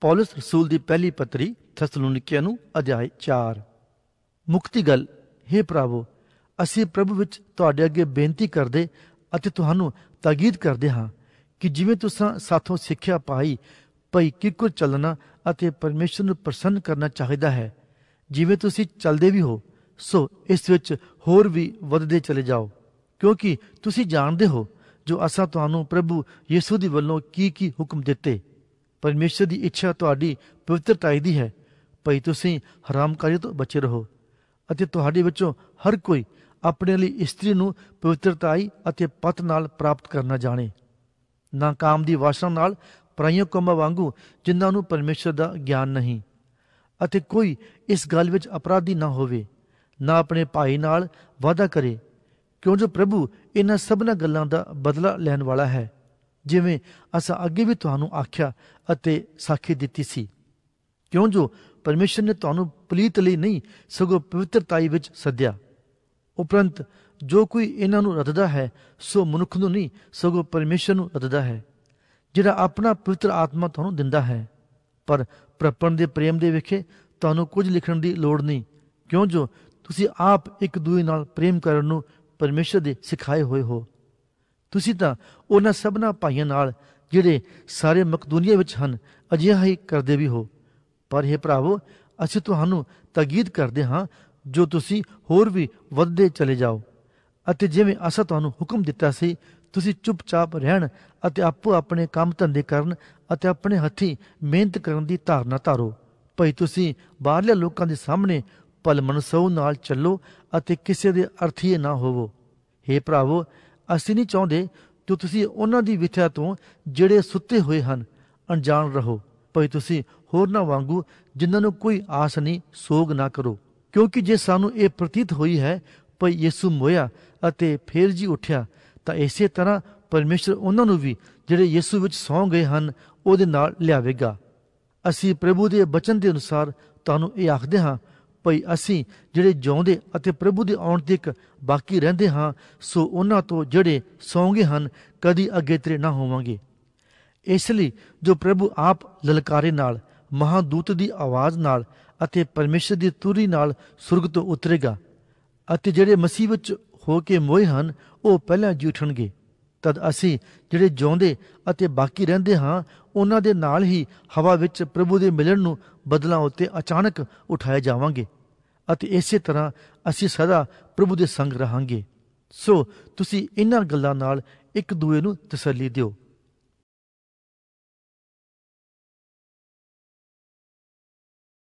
ਪੌਲਸ ਰਸੂਲ ਦੀ ਪਹਿਲੀ ਪੱਤਰੀ ਥੈਸਲੋਨੀਕੀਆਂ ਨੂੰ ਅਧਿਆਇ 4 ਮੁਕਤੀ ਗੱਲ हे ਪ੍ਰਭੂ ਅਸੀਂ ਪ੍ਰਭੂ ਵਿੱਚ ਤੁਹਾਡੇ ਅੱਗੇ ਬੇਨਤੀ ਕਰਦੇ ਅਤੇ ਤੁਹਾਨੂੰ ਤਾਕੀਦ ਕਰਦੇ ਹਾਂ ਕਿ ਜਿਵੇਂ ਤੁਸੀਂ ਸਾਥੋਂ ਸਿੱਖਿਆ ਪਾਈ ਭਈ ਕਿਕੁਰ ਚੱਲਣਾ ਅਤੇ ਪਰਮੇਸ਼ਰ ਨੂੰ ਪ੍ਰਸੰਨ ਕਰਨਾ ਚਾਹੀਦਾ ਹੈ ਜਿਵੇਂ ਤੁਸੀਂ ਚੱਲਦੇ ਵੀ ਹੋ ਸੋ ਇਸ ਵਿੱਚ ਹੋਰ ਵੀ ਵਧਦੇ ਚਲੇ ਜਾਓ ਕਿਉਂਕਿ ਤੁਸੀਂ ਜਾਣਦੇ ਹੋ ਜੋ ਅਸਾਂ ਤੁਹਾਨੂੰ ਪ੍ਰਭੂ ਯਿਸੂ ਦੀ ਵੱਲੋਂ ਕੀ ਕੀ ਹੁਕਮ ਦਿੱਤੇ ਪਰਮੇਸ਼ਰ ਦੀ ਇੱਛਾ ਤੁਹਾਡੀ ਪਵਿੱਤਰਤਾ ਦੀ ਹੈ ਭਈ ਤੁਸੀਂ ਹਰਾਮਕਾਰੀ ਤੋਂ ਬਚੇ ਰਹੋ ਅਤੇ ਤੁਹਾਡੇ ਵਿੱਚੋਂ ਹਰ ਕੋਈ ਆਪਣੇ ਲਈ ਇਸਤਰੀ ਨੂੰ ਪਵਿੱਤਰਤਾਈ ਅਤੇ ਪਤ ਨਾਲ ਪ੍ਰਾਪਤ ਕਰਨਾ ਜਾਣੇ ਨਾ ਕਾਮ ਦੀ ਵਾਸ਼ਨਾ ਨਾਲ ਪਰਾਈਆਂ ਕੰਮ ਵਾਂਗੂ ਜਿਨ੍ਹਾਂ ਨੂੰ ਪਰਮੇਸ਼ਰ ਦਾ ਗਿਆਨ ਨਹੀਂ ਅਤੇ ਕੋਈ ਇਸ ਗੱਲ ਵਿੱਚ ਅਪਰਾਧੀ ਨਾ ਹੋਵੇ ਨਾ ਆਪਣੇ ਭਾਈ ਨਾਲ ਵਾਅਦਾ ਕਰੇ ਕਿਉਂ ਜੋ ਪ੍ਰਭੂ ਇਹਨਾਂ ਸਭਨਾਂ ਗੱਲਾਂ ਦਾ ਬਦਲਾ ਲੈਣ ਵਾਲਾ ਹੈ ਜਿਵੇਂ ਅਸਾਂ ਅੱਗੇ ਵੀ ਤੁਹਾਨੂੰ ਆਖਿਆ ਅਤੇ ਸਾਖੀ ਦਿੱਤੀ ਸੀ ਕਿਉਂ ਜੋ ਪਰਮੇਸ਼ਰ ਨੇ ਤੁਹਾਨੂੰ ਪਲੀਤ ਲਈ ਨਹੀਂ ਸਗੋਂ ਪਵਿੱਤਰਤਾਈ ਵਿੱਚ ਸੱਦਿਆ ਉਪਰੰਤ ਜੋ ਕੋਈ ਇਹਨਾਂ ਨੂੰ ਰੱਦਦਾ ਹੈ ਸੋ ਮਨੁੱਖ ਨੂੰ ਨਹੀਂ ਸਗੋਂ ਪਰਮੇਸ਼ਰ ਨੂੰ ਰੱਦਦਾ ਹੈ ਜਿਹੜਾ ਆਪਣਾ ਪਵਿੱਤਰ ਆਤਮਾ ਤੁਹਾਨੂੰ ਦਿੰਦਾ ਹੈ ਪਰ ਪ੍ਰਪਣ ਦੇ ਪ੍ਰੇਮ ਦੇ ਵਿਖੇ ਤੁਹਾਨੂੰ ਕੁਝ ਲਿਖਣ ਦੀ ਲੋੜ ਨਹੀਂ ਕਿਉਂ ਜੋ ਤੁਸੀਂ ਆਪ ਇੱਕ ਦੂਜੇ ਨਾਲ ਪ੍ਰੇਮ ਕਰਨ ਨੂੰ ਪਰਮੇਸ਼ਰ ਦੇ ਸਿਖਾਏ ਹੋਏ ਹੋ ਤੁਸੀਂ ਤਾਂ ਉਹਨਾਂ ਸਭਨਾ ਭਾਈਆਂ ਨਾਲ ਜਿਹੜੇ ਸਾਰੇ ਮਕਦੂਨੀਆ ਵਿੱਚ ਹਨ ਅਜਿਹਾ ਹੀ ਕਰਦੇ ਵੀ ਹੋ ਪਰ ਇਹ ਭਰਾਵੋ ਅਸੀਂ ਤੁਹਾਨੂੰ ਤਗੀਦ ਕਰਦੇ ਹਾਂ ਜੋ ਤੁਸੀਂ ਹੋਰ ਵੀ ਵੱਧਦੇ ਚਲੇ ਜਾਓ ਅਤੇ ਜਿਵੇਂ ਅਸਾਂ ਤੁਹਾਨੂੰ ਹੁਕਮ ਦਿੱਤਾ ਸੀ ਤੁਸੀਂ ਚੁੱਪਚਾਪ ਰਹਿਣ ਅਤੇ ਆਪੋ ਆਪਣੇ ਕੰਮ ਧੰਦੇ ਕਰਨ ਅਤੇ ਆਪਣੇ ਹੱਥੀ ਮਿਹਨਤ ਕਰਨ ਦੀ ਧਾਰਨਾ ਧਾਰੋ ਭਈ ਤੁਸੀਂ ਬਾਹਰਲੇ ਲੋਕਾਂ ਦੇ ਸਾਹਮਣੇ ਪਲਮਨਸੋ ਨਾਲ ਚੱਲੋ ਅਤੇ ਕਿਸੇ ਦੇ ਅਰਥੀ ਨਾ ਹੋਵੋ हे ਭਰਾਵੋ ਅਸੀਂ ਨਹੀਂ ਚਾਹੁੰਦੇ ਕਿ ਤੁਸੀਂ ਉਹਨਾਂ ਦੀ ਵਿਥਿਆ ਤੋਂ ਜਿਹੜੇ ਸੁੱਤੇ ਹੋਏ ਹਨ ਅਣਜਾਣ ਰਹੋ ਭਈ ਤੁਸੀਂ ਹੋਰਨਾਂ ਵਾਂਗੂ ਜਿਨ੍ਹਾਂ ਨੂੰ ਕੋਈ ਆਸ ਨਹੀਂ ਸੋਗ ਨਾ ਕਰੋ ਕਿਉਂਕਿ ਜੇ ਸਾਨੂੰ ਇਹ ਪ੍ਰਤੀਤ ਹੋਈ ਹੈ ਭਈ ਯਿਸੂ ਮੋਇਆ ਅਤੇ ਫੇਰ ਜੀ ਉੱਠਿਆ ਤਾਂ ਇਸੇ ਤਰ੍ਹਾਂ ਪਰਮੇਸ਼ਰ ਉਹਨਾਂ ਨੂੰ ਵੀ ਜਿਹੜੇ ਯਿਸੂ ਵਿੱਚ ਸੌਂ ਗਏ ਹਨ ਉਹਦੇ ਨਾਲ ਲਿਆਵੇਗਾ ਅਸੀਂ ਪ੍ਰਭੂ ਦੇ ਬਚਨ ਦੇ ਅਨੁਸਾਰ ਤੁਹਾਨੂੰ ਇਹ ਆਖਦੇ ਹਾਂ ਭਈ ਅਸੀਂ ਜਿਹੜੇ ਜਿਉਂਦੇ ਅਤੇ ਪ੍ਰਭੂ ਦੇ ਆਉਣ ਤੱਕ ਬਾਕੀ ਰਹਿੰਦੇ ਹਾਂ ਸੋ ਉਹਨਾਂ ਤੋਂ ਜਿਹੜੇ ਸੌਂਗੇ ਹਨ ਕਦੀ ਅੱਗੇ ਤਰੇ ਨਾ ਹੋਵਾਂਗੇ ਇਸ ਲਈ ਜੋ ਪ੍ਰਭੂ ਆਪ ਲਲਕਾਰੇ ਨਾਲ ਮਹਾਦੂਤ ਦੀ ਆਵਾਜ਼ ਨਾਲ ਅਤੇ ਪਰਮੇਸ਼ਰ ਦੀ ਤੁਰੀ ਨਾਲ ਸੁਰਗ ਤੋਂ ਉਤਰੇਗਾ ਅਤੇ ਜਿਹੜੇ ਮਸੀਹ ਵਿੱਚ ਹੋ ਕੇ ਮੋਏ ਹਨ ਉਹ ਪਹਿਲਾਂ ਜੀ ਉਠਣਗੇ ਤਦ ਅਸੀਂ ਜਿਹੜੇ ਜਿਉਂਦੇ ਅਤੇ ਬਾਕੀ ਰਹਿੰਦੇ ਹਾਂ ਉਹਨਾਂ ਦੇ ਨਾਲ ਹੀ ਹਵਾ ਵਿੱਚ ਪ੍ਰਭੂ ਦੇ ਮਿਲਣ ਨੂੰ ਬਦਲਾਂ ਉੱਤੇ ਅਚਾਨਕ ਉਠਾਏ ਜਾਵਾਂਗੇ ਅਤੇ ਇਸੇ ਤਰ੍ਹਾਂ ਅਸੀਂ ਸਦਾ ਪ੍ਰਭੂ ਦੇ ਸੰਗ ਰਹਾਂਗੇ ਸੋ ਤੁਸੀਂ ਇਹਨਾਂ ਗੱਲਾਂ ਨਾਲ ਇੱਕ ਦੂਏ ਨੂੰ ਤਸੱਲੀ ਦਿਓ